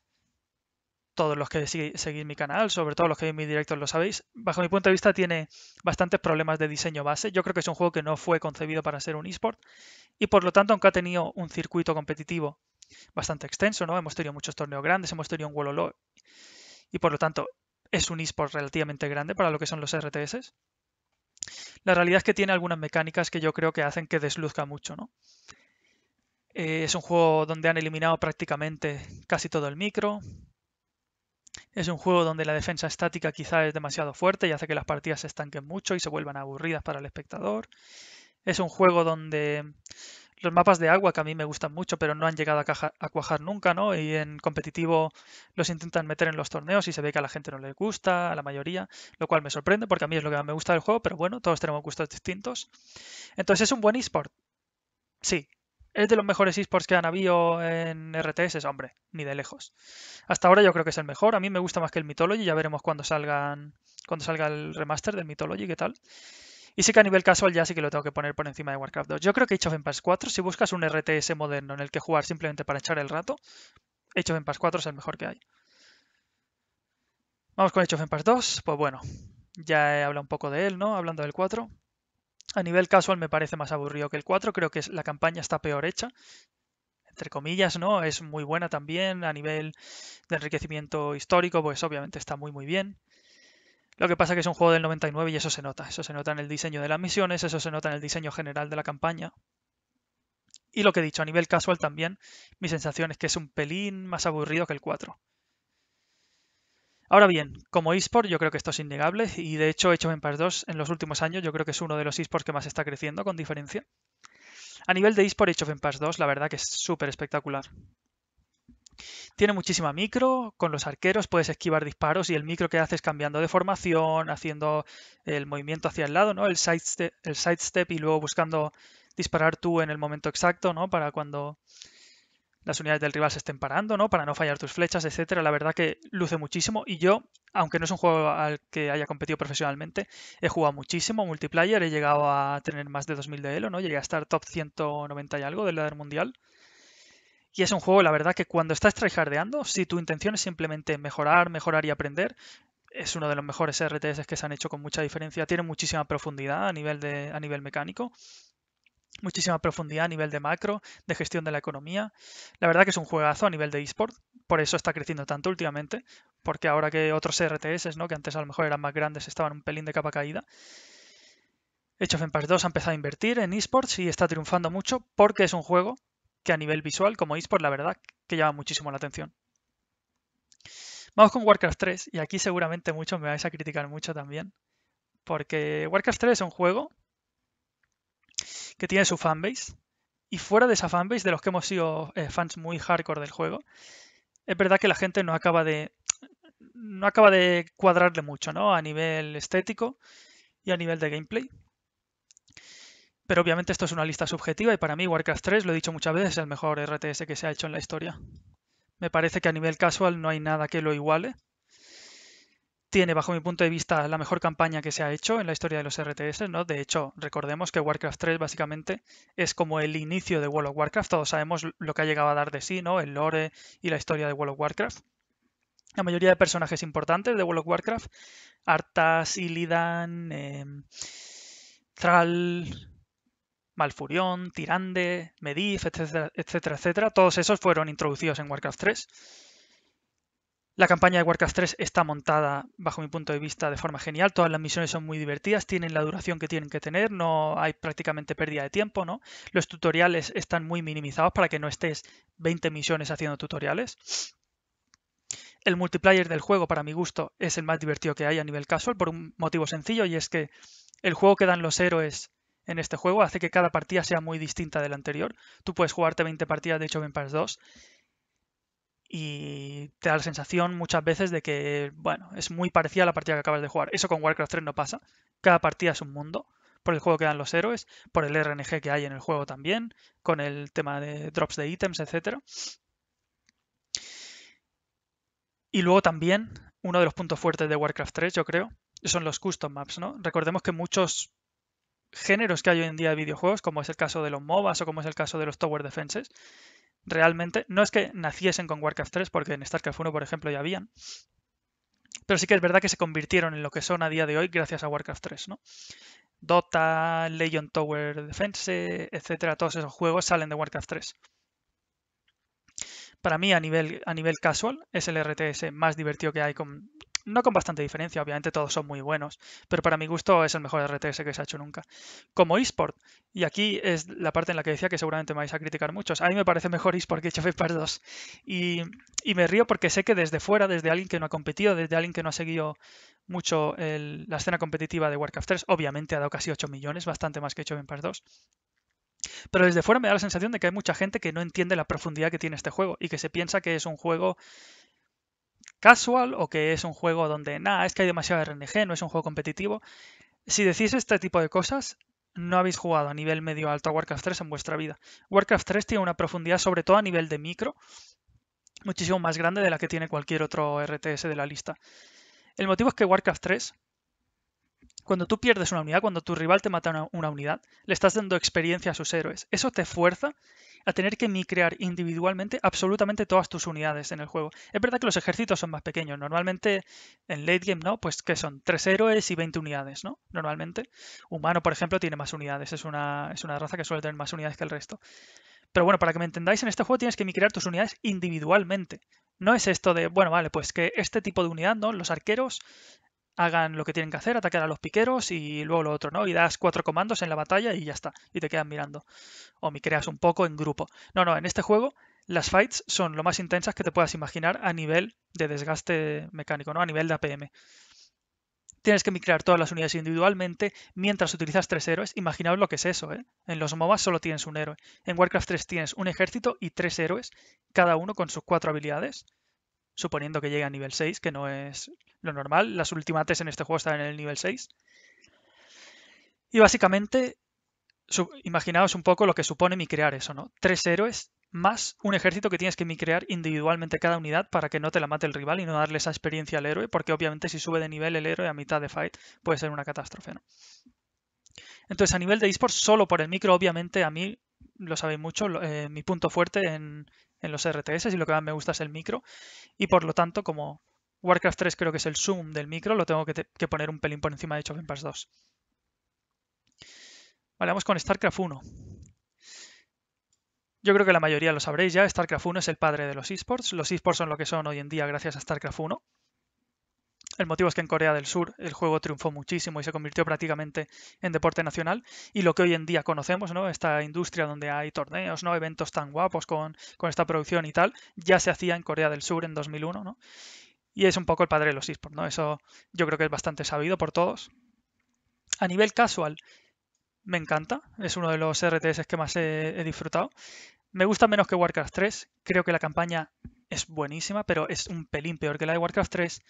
todos los que seguís mi canal, sobre todo los que veis mi directo lo sabéis, bajo mi punto de vista tiene bastantes problemas de diseño base. Yo creo que es un juego que no fue concebido para ser un eSport y por lo tanto, aunque ha tenido un circuito competitivo bastante extenso, ¿no? Hemos tenido muchos torneos grandes, hemos tenido un Lo, y por lo tanto es un eSport relativamente grande para lo que son los RTS. La realidad es que tiene algunas mecánicas que yo creo que hacen que desluzca mucho, ¿no? Eh, es un juego donde han eliminado prácticamente casi todo el micro. Es un juego donde la defensa estática quizá es demasiado fuerte y hace que las partidas se estanquen mucho y se vuelvan aburridas para el espectador. Es un juego donde los mapas de agua que a mí me gustan mucho, pero no han llegado a, cuajar nunca, ¿no? Y en competitivo los intentan meter en los torneos y se ve que a la gente no le gusta, a la mayoría, lo cual me sorprende porque a mí es lo que más me gusta del juego, pero bueno, todos tenemos gustos distintos. Entonces es un buen esport. Sí, es de los mejores esports que han habido en RTS, hombre, ni de lejos. Hasta ahora yo creo que es el mejor. A mí me gusta más que el Mythology, ya veremos cuando salgan cuando salga el remaster del Mythology, qué tal. Y sí que a nivel casual ya sí que lo tengo que poner por encima de Warcraft 2. Yo creo que Age of Empires 4, si buscas un RTS moderno en el que jugar simplemente para echar el rato, Age of Empires 4 es el mejor que hay. Vamos con Age of Empires 2, pues bueno, ya he hablado un poco de él, ¿no? Hablando del 4. A nivel casual me parece más aburrido que el 4, creo que la campaña está peor hecha, entre comillas, ¿no? Es muy buena también a nivel de enriquecimiento histórico, pues obviamente está muy muy bien. Lo que pasa es que es un juego del 99 y eso se nota. Eso se nota en el diseño de las misiones, eso se nota en el diseño general de la campaña. Y lo que he dicho, a nivel casual también, mi sensación es que es un pelín más aburrido que el 4. Ahora bien, como eSport yo creo que esto es innegable y de hecho Age of Empires 2 en los últimos años yo creo que es uno de los eSports que más está creciendo con diferencia. A nivel de eSport Age of Empires 2 la verdad que es súper espectacular. Tiene muchísima micro, con los arqueros puedes esquivar disparos y el micro que haces cambiando de formación, haciendo el movimiento hacia el lado, ¿no? El sidestep el y luego buscando disparar tú en el momento exacto, ¿no? Para cuando las unidades del rival se estén parando, ¿no? Para no fallar tus flechas, etcétera. La verdad que luce muchísimo. Y yo, aunque no es un juego al que haya competido profesionalmente, he jugado muchísimo multiplayer, he llegado a tener más de 2000 de Elo, ¿no? Llegué a estar top 190 y algo del ladder mundial. Y es un juego, la verdad, que cuando estás tryhardeando, si tu intención es simplemente mejorar, mejorar y aprender, es uno de los mejores RTS que se han hecho con mucha diferencia. Tiene muchísima profundidad a nivel, de, a nivel mecánico, muchísima profundidad a nivel de macro, de gestión de la economía. La verdad que es un juegazo a nivel de eSport, por eso está creciendo tanto últimamente, porque ahora que otros RTS, ¿no? que antes a lo mejor eran más grandes, estaban un pelín de capa caída. hecho of Empires 2 ha empezado a invertir en esports y está triunfando mucho porque es un juego que a nivel visual, como es por la verdad que llama muchísimo la atención. Vamos con Warcraft 3 y aquí seguramente muchos me vais a criticar mucho también, porque Warcraft 3 es un juego que tiene su fanbase y fuera de esa fanbase, de los que hemos sido eh, fans muy hardcore del juego, es verdad que la gente no acaba de no acaba de cuadrarle mucho, ¿no? A nivel estético y a nivel de gameplay pero obviamente esto es una lista subjetiva y para mí Warcraft 3, lo he dicho muchas veces, es el mejor RTS que se ha hecho en la historia. Me parece que a nivel casual no hay nada que lo iguale. Tiene, bajo mi punto de vista, la mejor campaña que se ha hecho en la historia de los RTS, ¿no? De hecho, recordemos que Warcraft 3 básicamente es como el inicio de World of Warcraft. Todos sabemos lo que ha llegado a dar de sí, ¿no? El lore y la historia de World of Warcraft. La mayoría de personajes importantes de World of Warcraft, Artas, Illidan, eh, Thrall, Malfurión, Tirande, Medivh, etcétera, etcétera, etcétera. Todos esos fueron introducidos en Warcraft 3. La campaña de Warcraft 3 está montada, bajo mi punto de vista, de forma genial. Todas las misiones son muy divertidas, tienen la duración que tienen que tener, no hay prácticamente pérdida de tiempo, ¿no? Los tutoriales están muy minimizados para que no estés 20 misiones haciendo tutoriales. El multiplayer del juego, para mi gusto, es el más divertido que hay a nivel casual por un motivo sencillo y es que el juego que dan los héroes en este juego, hace que cada partida sea muy distinta de la anterior. Tú puedes jugarte 20 partidas de hecho Empires 2 y te da la sensación muchas veces de que, bueno, es muy parecida a la partida que acabas de jugar. Eso con Warcraft 3 no pasa. Cada partida es un mundo, por el juego que dan los héroes, por el RNG que hay en el juego también, con el tema de drops de ítems, etcétera. Y luego también, uno de los puntos fuertes de Warcraft 3, yo creo, son los custom maps, ¿no? Recordemos que muchos géneros que hay hoy en día de videojuegos, como es el caso de los MOBAs o como es el caso de los Tower Defenses, realmente no es que naciesen con Warcraft 3, porque en StarCraft 1, por ejemplo, ya habían, pero sí que es verdad que se convirtieron en lo que son a día de hoy gracias a Warcraft 3, ¿no? Dota, Legion Tower Defense, etcétera, todos esos juegos salen de Warcraft 3. Para mí, a nivel, a nivel casual, es el RTS más divertido que hay con, no con bastante diferencia, obviamente todos son muy buenos, pero para mi gusto es el mejor RTS que se ha hecho nunca. Como eSport, y aquí es la parte en la que decía que seguramente me vais a criticar muchos, a mí me parece mejor eSport que Age of 2. Y, y, me río porque sé que desde fuera, desde alguien que no ha competido, desde alguien que no ha seguido mucho la escena competitiva de Warcraft 3, obviamente ha dado casi 8 millones, bastante más que hecho of Empires 2. Pero desde fuera me da la sensación de que hay mucha gente que no entiende la profundidad que tiene este juego y que se piensa que es un juego casual o que es un juego donde, nada, es que hay demasiado RNG, no es un juego competitivo. Si decís este tipo de cosas, no habéis jugado a nivel medio alto a Warcraft 3 en vuestra vida. Warcraft 3 tiene una profundidad, sobre todo a nivel de micro, muchísimo más grande de la que tiene cualquier otro RTS de la lista. El motivo es que Warcraft 3 cuando tú pierdes una unidad, cuando tu rival te mata una, unidad, le estás dando experiencia a sus héroes. Eso te fuerza a tener que micrear individualmente absolutamente todas tus unidades en el juego. Es verdad que los ejércitos son más pequeños. Normalmente en late game, ¿no? Pues que son tres héroes y 20 unidades, ¿no? Normalmente. Humano, por ejemplo, tiene más unidades. Es una, es una raza que suele tener más unidades que el resto. Pero bueno, para que me entendáis, en este juego tienes que micrear tus unidades individualmente. No es esto de, bueno, vale, pues que este tipo de unidad, ¿no? Los arqueros hagan lo que tienen que hacer, atacar a los piqueros y luego lo otro, ¿no? Y das cuatro comandos en la batalla y ya está, y te quedan mirando. O micreas creas un poco en grupo. No, no, en este juego las fights son lo más intensas que te puedas imaginar a nivel de desgaste mecánico, ¿no? A nivel de APM. Tienes que micrear todas las unidades individualmente mientras utilizas tres héroes. Imaginaos lo que es eso, ¿eh? En los MOBAs solo tienes un héroe. En Warcraft 3 tienes un ejército y tres héroes, cada uno con sus cuatro habilidades suponiendo que llegue a nivel 6, que no es lo normal. Las ultimates en este juego están en el nivel 6. Y básicamente, imaginaos un poco lo que supone mi crear eso, ¿no? Tres héroes más un ejército que tienes que micrear individualmente cada unidad para que no te la mate el rival y no darle esa experiencia al héroe, porque obviamente si sube de nivel el héroe a mitad de fight puede ser una catástrofe, ¿no? Entonces, a nivel de esports, solo por el micro, obviamente, a mí, lo sabéis mucho, eh, mi punto fuerte en, en los RTS y lo que más me gusta es el micro. Y por lo tanto, como Warcraft 3 creo que es el zoom del micro, lo tengo que, poner un pelín por encima de hecho en 2. Vale, vamos con StarCraft 1. Yo creo que la mayoría lo sabréis ya, StarCraft 1 es el padre de los esports. Los esports son lo que son hoy en día gracias a StarCraft 1. El motivo es que en Corea del Sur el juego triunfó muchísimo y se convirtió prácticamente en deporte nacional y lo que hoy en día conocemos, ¿no? Esta industria donde hay torneos, ¿no? Eventos tan guapos con, esta producción y tal, ya se hacía en Corea del Sur en 2001, Y es un poco el padre de los esports, ¿no? Eso yo creo que es bastante sabido por todos. A nivel casual, me encanta. Es uno de los RTS que más he, he disfrutado. Me gusta menos que Warcraft 3. Creo que la campaña es buenísima, pero es un pelín peor que la de Warcraft 3.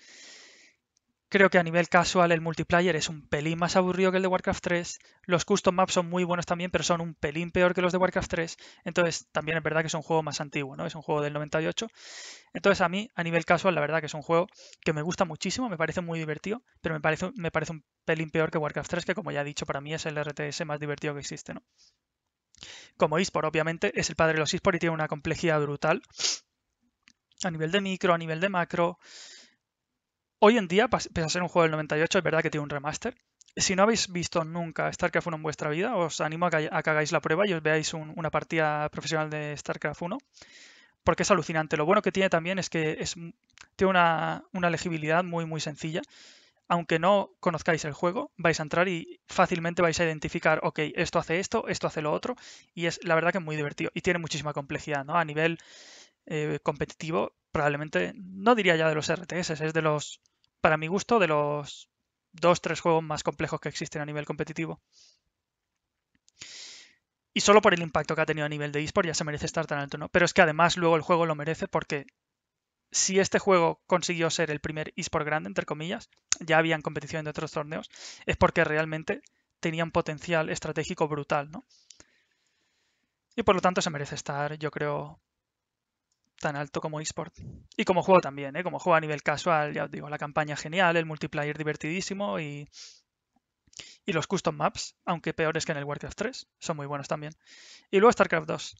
Creo que a nivel casual el multiplayer es un pelín más aburrido que el de Warcraft 3. Los custom maps son muy buenos también, pero son un pelín peor que los de Warcraft 3. Entonces, también es verdad que es un juego más antiguo, ¿no? Es un juego del 98. Entonces, a mí, a nivel casual, la verdad que es un juego que me gusta muchísimo, me parece muy divertido, pero me parece, me parece un pelín peor que Warcraft 3, que como ya he dicho, para mí es el RTS más divertido que existe, ¿no? Como eSport, obviamente, es el padre de los eSport y tiene una complejidad brutal. A nivel de micro, a nivel de macro, Hoy en día, pese a ser un juego del 98, es verdad que tiene un remaster. Si no habéis visto nunca StarCraft 1 en vuestra vida, os animo a que, hagáis la prueba y os veáis una partida profesional de StarCraft 1, porque es alucinante. Lo bueno que tiene también es que es, tiene una, una legibilidad muy, muy sencilla. Aunque no conozcáis el juego, vais a entrar y fácilmente vais a identificar, ok, esto hace esto, esto hace lo otro, y es la verdad que es muy divertido y tiene muchísima complejidad, ¿no? A nivel eh, competitivo, probablemente, no diría ya de los RTS, es de los para mi gusto, de los dos, tres juegos más complejos que existen a nivel competitivo. Y solo por el impacto que ha tenido a nivel de eSport ya se merece estar tan alto, ¿no? Pero es que además luego el juego lo merece porque si este juego consiguió ser el primer eSport grande, entre comillas, ya habían competición de otros torneos, es porque realmente tenía un potencial estratégico brutal, ¿no? Y por lo tanto se merece estar, yo creo, tan alto como eSport. Y como juego también, ¿eh? como juego a nivel casual, ya os digo, la campaña genial, el multiplayer divertidísimo y, y los custom maps, aunque peores que en el Warcraft 3, son muy buenos también. Y luego StarCraft 2.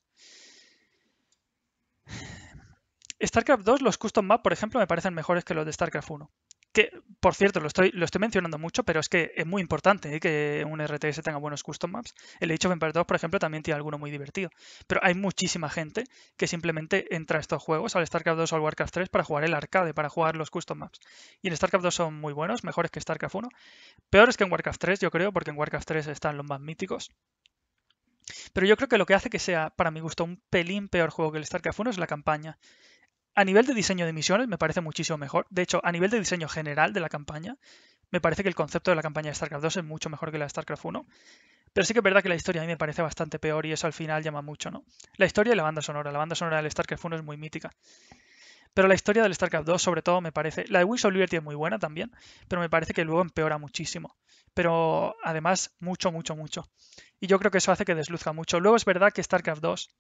StarCraft 2, los custom maps, por ejemplo, me parecen mejores que los de StarCraft 1 que, por cierto, lo estoy, lo estoy mencionando mucho, pero es que es muy importante ¿eh? que un RTS tenga buenos custom maps. El hecho of Empires 2, por ejemplo, también tiene alguno muy divertido. Pero hay muchísima gente que simplemente entra a estos juegos, al StarCraft 2 o al Warcraft 3, para jugar el arcade, para jugar los custom maps. Y en StarCraft 2 son muy buenos, mejores que StarCraft 1. Peores que en Warcraft 3, yo creo, porque en Warcraft 3 están los más míticos. Pero yo creo que lo que hace que sea, para mi gusto, un pelín peor juego que el StarCraft 1 es la campaña a nivel de diseño de misiones me parece muchísimo mejor. De hecho, a nivel de diseño general de la campaña, me parece que el concepto de la campaña de StarCraft 2 es mucho mejor que la de StarCraft 1. Pero sí que es verdad que la historia a mí me parece bastante peor y eso al final llama mucho, ¿no? La historia y la banda sonora. La banda sonora del StarCraft 1 es muy mítica. Pero la historia del StarCraft 2, sobre todo, me parece. La de Wings of Liberty es muy buena también, pero me parece que luego empeora muchísimo. Pero además, mucho, mucho, mucho. Y yo creo que eso hace que desluzca mucho. Luego es verdad que StarCraft 2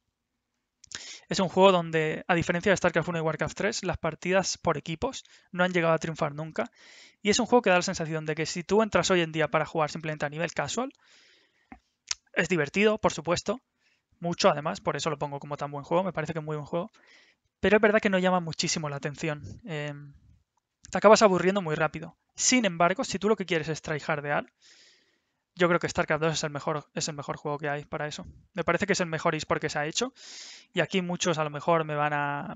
es un juego donde, a diferencia de StarCraft 1 y Warcraft 3, las partidas por equipos no han llegado a triunfar nunca. Y es un juego que da la sensación de que si tú entras hoy en día para jugar simplemente a nivel casual, es divertido, por supuesto, mucho además, por eso lo pongo como tan buen juego, me parece que es muy buen juego, pero es verdad que no llama muchísimo la atención. Em, te acabas aburriendo muy rápido. Sin embargo, si tú lo que quieres es tryhardear, yo creo que StarCraft 2 es el mejor, es el mejor juego que hay para eso. Me parece que es el mejor eSport que se ha hecho. Y aquí muchos a lo mejor me van a.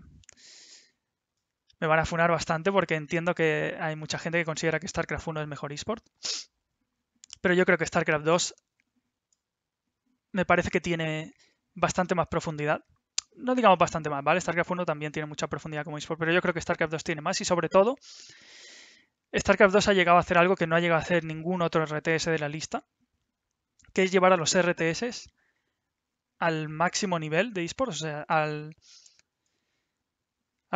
Me van a funar bastante porque entiendo que hay mucha gente que considera que StarCraft 1 es el mejor eSport. Pero yo creo que StarCraft 2 me parece que tiene bastante más profundidad. No digamos bastante más, ¿vale? StarCraft 1 también tiene mucha profundidad como eSport, pero yo creo que StarCraft 2 tiene más y sobre todo StarCraft 2 ha llegado a hacer algo que no ha llegado a hacer ningún otro RTS de la lista, que es llevar a los RTS al máximo nivel de esports, o sea, a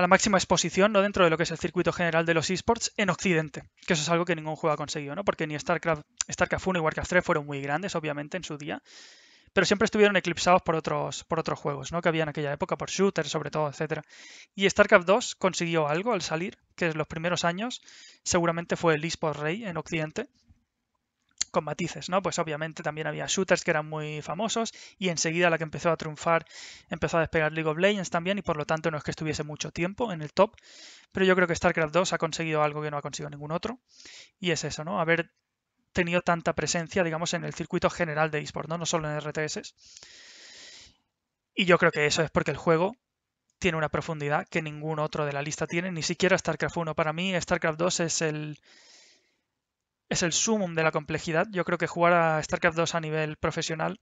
la máxima exposición ¿no? dentro de lo que es el circuito general de los esports en Occidente, que eso es algo que ningún juego ha conseguido, ¿no? porque ni StarCraft, StarCraft 1 ni Warcraft 3 fueron muy grandes, obviamente, en su día, pero siempre estuvieron eclipsados por otros, por otros juegos ¿no? que había en aquella época, por shooters sobre todo, etc. Y StarCraft 2 consiguió algo al salir, que es los primeros años seguramente fue el eSports Rey en Occidente, con matices, ¿no? Pues obviamente también había shooters que eran muy famosos y enseguida la que empezó a triunfar empezó a despegar League of Legends también y por lo tanto no es que estuviese mucho tiempo en el top, pero yo creo que StarCraft 2 ha conseguido algo que no ha conseguido ningún otro y es eso, ¿no? A ver tenido tanta presencia, digamos, en el circuito general de esports, ¿no? no solo en RTS. Y yo creo que eso es porque el juego tiene una profundidad que ningún otro de la lista tiene, ni siquiera StarCraft 1. Para mí, StarCraft 2 es el, es el sumum de la complejidad. Yo creo que jugar a StarCraft 2 a nivel profesional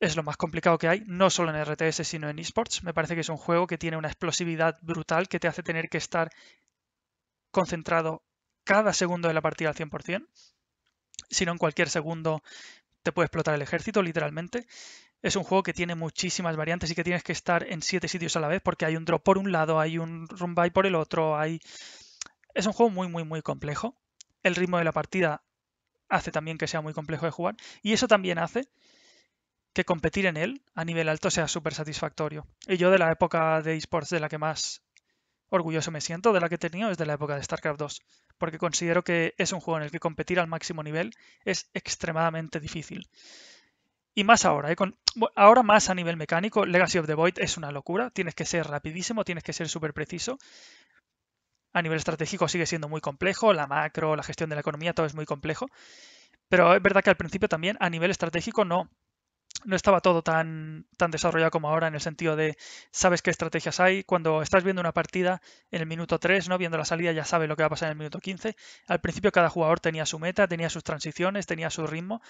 es lo más complicado que hay, no solo en RTS, sino en esports. Me parece que es un juego que tiene una explosividad brutal que te hace tener que estar concentrado cada segundo de la partida al 100% sino en cualquier segundo te puede explotar el ejército, literalmente. Es un juego que tiene muchísimas variantes y que tienes que estar en siete sitios a la vez porque hay un drop por un lado, hay un run by por el otro, hay... Es un juego muy, muy, muy complejo. El ritmo de la partida hace también que sea muy complejo de jugar y eso también hace que competir en él a nivel alto sea súper satisfactorio. Y yo de la época de esports de la que más orgulloso me siento de la que he tenido desde la época de StarCraft 2, porque considero que es un juego en el que competir al máximo nivel es extremadamente difícil. Y más ahora, ¿eh? ahora más a nivel mecánico, Legacy of the Void es una locura, tienes que ser rapidísimo, tienes que ser súper preciso. A nivel estratégico sigue siendo muy complejo, la macro, la gestión de la economía, todo es muy complejo. Pero es verdad que al principio también a nivel estratégico no, no estaba todo tan, tan desarrollado como ahora en el sentido de sabes qué estrategias hay. Cuando estás viendo una partida en el minuto 3, ¿no? viendo la salida, ya sabes lo que va a pasar en el minuto 15. Al principio cada jugador tenía su meta, tenía sus transiciones, tenía su ritmo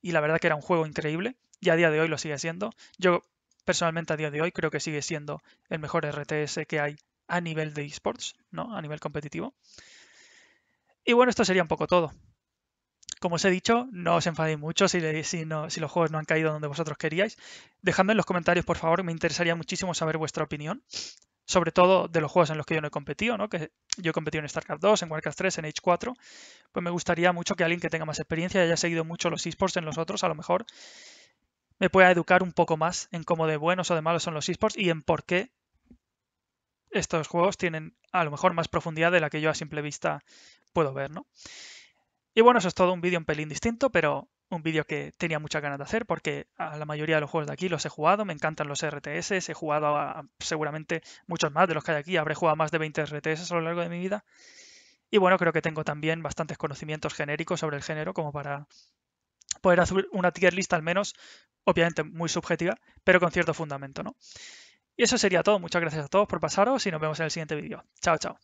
y la verdad que era un juego increíble y a día de hoy lo sigue siendo. Yo personalmente a día de hoy creo que sigue siendo el mejor RTS que hay a nivel de esports, ¿no? a nivel competitivo. Y bueno, esto sería un poco todo como os he dicho, no os enfadéis mucho si, no, si los juegos no han caído donde vosotros queríais. Dejadme en los comentarios, por favor, me interesaría muchísimo saber vuestra opinión, sobre todo de los juegos en los que yo no he competido, ¿no? que yo he competido en StarCraft 2, en Warcraft 3, en h 4. Pues me gustaría mucho que alguien que tenga más experiencia y haya seguido mucho los esports en los otros, a lo mejor me pueda educar un poco más en cómo de buenos o de malos son los esports y en por qué estos juegos tienen a lo mejor más profundidad de la que yo a simple vista puedo ver, ¿no? Y bueno, eso es todo un vídeo un pelín distinto, pero un vídeo que tenía muchas ganas de hacer porque a la mayoría de los juegos de aquí los he jugado, me encantan los RTS, he jugado a, seguramente muchos más de los que hay aquí, habré jugado más de 20 RTS a lo largo de mi vida. Y bueno, creo que tengo también bastantes conocimientos genéricos sobre el género como para poder hacer una tier list al menos, obviamente muy subjetiva, pero con cierto fundamento, ¿no? Y eso sería todo, muchas gracias a todos por pasaros y nos vemos en el siguiente vídeo. Chao, chao.